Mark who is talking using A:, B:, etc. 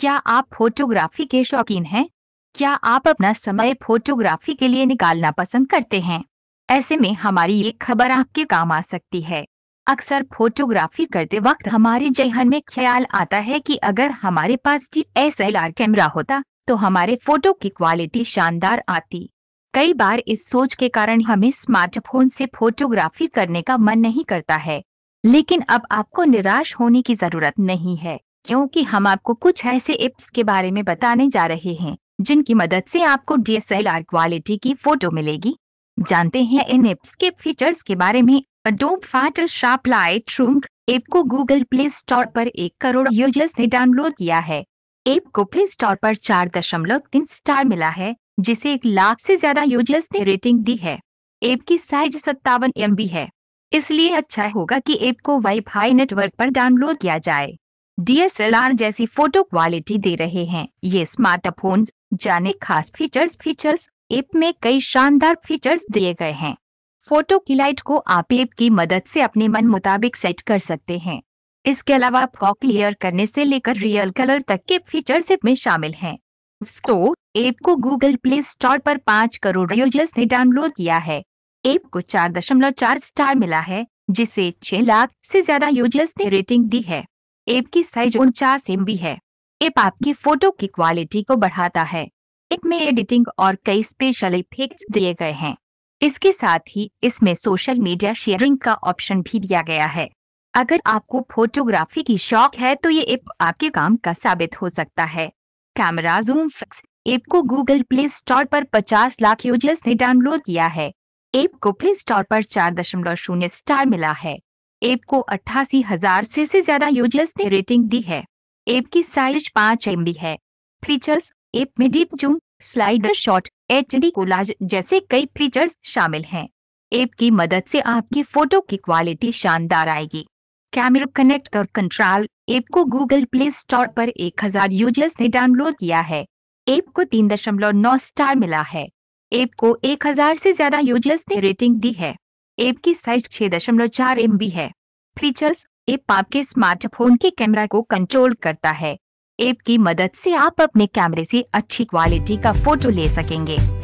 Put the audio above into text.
A: क्या आप फोटोग्राफी के शौकीन हैं क्या आप अपना समय फोटोग्राफी के लिए निकालना पसंद करते हैं ऐसे में हमारी ये खबर आपके काम आ सकती है अक्सर फोटोग्राफी करते वक्त हमारे जहन में ख्याल आता है कि अगर हमारे पास जी कैमरा होता तो हमारे फोटो की क्वालिटी शानदार आती कई बार इस सोच के कारण हमें स्मार्टफोन से फोटोग्राफी करने का मन नहीं करता है लेकिन अब आपको निराश होने की जरूरत नहीं है क्योंकि हम आपको कुछ ऐसे एप्स के बारे में बताने जा रहे हैं जिनकी मदद से आपको डीएसएलआर क्वालिटी की फोटो मिलेगी जानते हैं इन एप्स के फीचर्स के बारे में Adobe Photoshop Lightroom app को गूगल प्ले स्टोर पर एक करोड़ यूजर्स ने डाउनलोड किया है एप को प्ले स्टोर पर चार दशमलव तीन स्टार मिला है जिसे एक लाख से ज्यादा यूजर्स ने रेटिंग दी है एप की साइज सत्तावन एम है इसलिए अच्छा होगा कि एप को वाईफाई नेटवर्क पर डाउनलोड किया जाए डीएसएलआर जैसी फोटो क्वालिटी दे रहे हैं ये स्मार्टफोन जाने खास फीचर्स फीचर्स ऐप में कई शानदार फीचर्स दिए गए हैं फोटो की लाइट को आप ऐप की मदद से अपने मन मुताबिक सेट कर सकते हैं इसके अलावा आपको क्लियर करने से लेकर रियल कलर तक के फीचर्स ऐप में शामिल हैं स्टोर ऐप को गूगल प्ले स्टोर पर पाँच करोड़ यूजर्स ने डाउनलोड किया है ऐप को चार दशमलव चार स्टार मिला है जिसे छह लाख से ज्यादा यूजर्स ने रेटिंग दी है एप की साइज उनचास एम है एप आपकी फोटो की क्वालिटी को बढ़ाता है एप में एडिटिंग और कई स्पेशल इफेक्ट दिए गए हैं इसके साथ ही इसमें सोशल मीडिया शेयरिंग का ऑप्शन भी दिया गया है अगर आपको फोटोग्राफी की शौक है तो ये एप आपके काम का साबित हो सकता है कैमरा जूम फिक्स एप को गूगल प्ले स्टोर पर 50 लाख यूजर्स ने डाउनलोड किया है एप को प्ले स्टोर पर 4.0 स्टार मिला है एप को अट्ठासी हजार से, से ज्यादा यूजर्स ने रेटिंग दी है एप की साइज पाँच एम है फीचर्स एप में deep zoom slider shot H D collage जैसे कई फीचर्स शामिल हैं एप की मदद से आपकी फोटो की क्वालिटी शानदार आएगी कैमरा कनेक्ट और कंट्रोल एप को गूगल प्ले स्टोर पर 1000 यूजर्स ने डाउनलोड किया है एप को 3.9 स्टार मिला है एप को 1000 से ज्यादा यूजर्स ने रेटिंग दी है ऐप की साइज छह दशमलव चार एम है फीचर्स ऐप आपके स्मार्टफोन के कैमरा को कंट्रोल करता है ऐप की मदद से आप अपने कैमरे से अच्छी क्वालिटी का फोटो ले सकेंगे